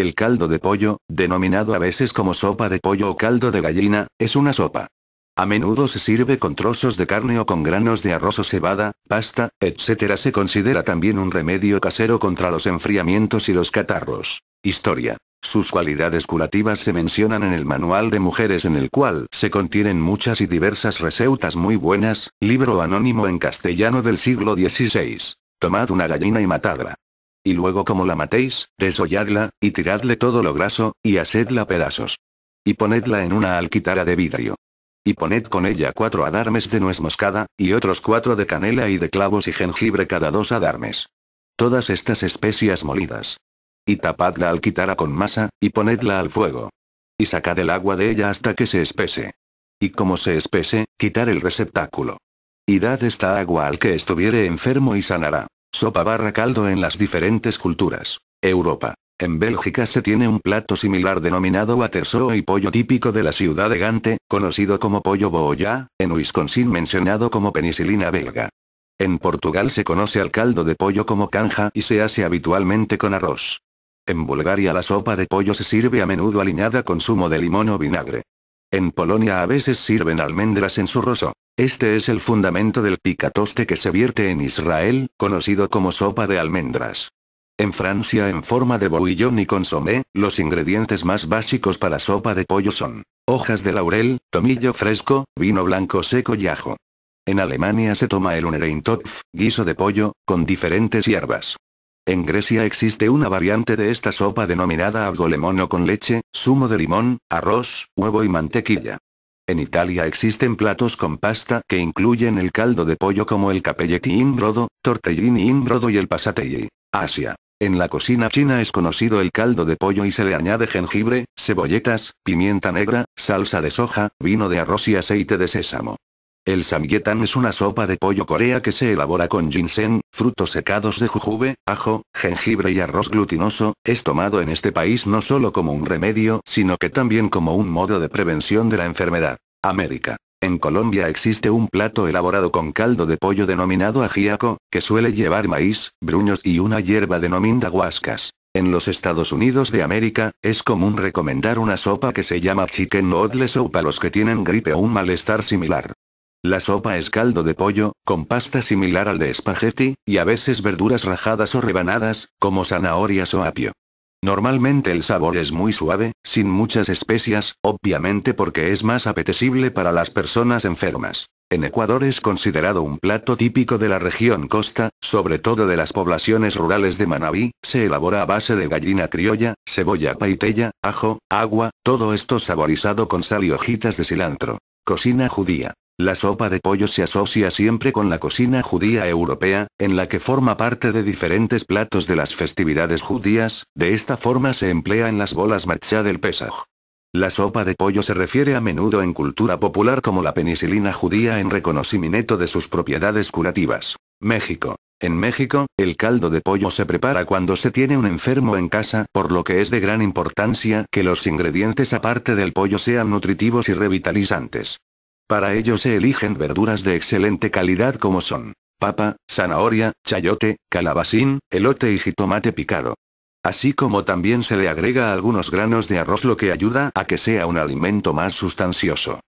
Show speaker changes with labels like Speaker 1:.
Speaker 1: El caldo de pollo, denominado a veces como sopa de pollo o caldo de gallina, es una sopa. A menudo se sirve con trozos de carne o con granos de arroz o cebada, pasta, etc. Se considera también un remedio casero contra los enfriamientos y los catarros. Historia. Sus cualidades curativas se mencionan en el Manual de Mujeres en el cual se contienen muchas y diversas recetas muy buenas, libro anónimo en castellano del siglo XVI. Tomad una gallina y matadla. Y luego como la matéis, desolladla, y tiradle todo lo graso, y hacedla pedazos. Y ponedla en una alquitara de vidrio. Y poned con ella cuatro adarmes de nuez moscada, y otros cuatro de canela y de clavos y jengibre cada dos adarmes. Todas estas especias molidas. Y tapad la alquitara con masa, y ponedla al fuego. Y sacad el agua de ella hasta que se espese. Y como se espese, quitar el receptáculo. Y dad esta agua al que estuviere enfermo y sanará. Sopa barra caldo en las diferentes culturas. Europa. En Bélgica se tiene un plato similar denominado watersoo y pollo típico de la ciudad de Gante, conocido como pollo booyá, en Wisconsin mencionado como penicilina belga. En Portugal se conoce al caldo de pollo como canja y se hace habitualmente con arroz. En Bulgaria la sopa de pollo se sirve a menudo aliñada con zumo de limón o vinagre. En Polonia a veces sirven almendras en su roso. Este es el fundamento del picatoste que se vierte en Israel, conocido como sopa de almendras. En Francia en forma de bouillon y consomé, los ingredientes más básicos para sopa de pollo son hojas de laurel, tomillo fresco, vino blanco seco y ajo. En Alemania se toma el Unereintopf, guiso de pollo, con diferentes hierbas. En Grecia existe una variante de esta sopa denominada agolemono con leche, zumo de limón, arroz, huevo y mantequilla. En Italia existen platos con pasta que incluyen el caldo de pollo como el capelletti in brodo, tortellini in brodo y el pasatelli. Asia. En la cocina china es conocido el caldo de pollo y se le añade jengibre, cebolletas, pimienta negra, salsa de soja, vino de arroz y aceite de sésamo. El samgyetang es una sopa de pollo corea que se elabora con ginseng, frutos secados de jujube, ajo, jengibre y arroz glutinoso, es tomado en este país no solo como un remedio, sino que también como un modo de prevención de la enfermedad. América. En Colombia existe un plato elaborado con caldo de pollo denominado ajíaco, que suele llevar maíz, bruños y una hierba denominada guascas. En los Estados Unidos de América, es común recomendar una sopa que se llama chicken noodle soup a los que tienen gripe o un malestar similar. La sopa es caldo de pollo, con pasta similar al de espagueti, y a veces verduras rajadas o rebanadas, como zanahorias o apio. Normalmente el sabor es muy suave, sin muchas especias, obviamente porque es más apetecible para las personas enfermas. En Ecuador es considerado un plato típico de la región costa, sobre todo de las poblaciones rurales de Manabí, se elabora a base de gallina criolla, cebolla paitella, ajo, agua, todo esto saborizado con sal y hojitas de cilantro. Cocina judía. La sopa de pollo se asocia siempre con la cocina judía europea, en la que forma parte de diferentes platos de las festividades judías, de esta forma se emplea en las bolas marcha del Pesaj. La sopa de pollo se refiere a menudo en cultura popular como la penicilina judía en reconocimiento de sus propiedades curativas. México. En México, el caldo de pollo se prepara cuando se tiene un enfermo en casa, por lo que es de gran importancia que los ingredientes aparte del pollo sean nutritivos y revitalizantes. Para ello se eligen verduras de excelente calidad como son papa, zanahoria, chayote, calabacín, elote y jitomate picado. Así como también se le agrega algunos granos de arroz lo que ayuda a que sea un alimento más sustancioso.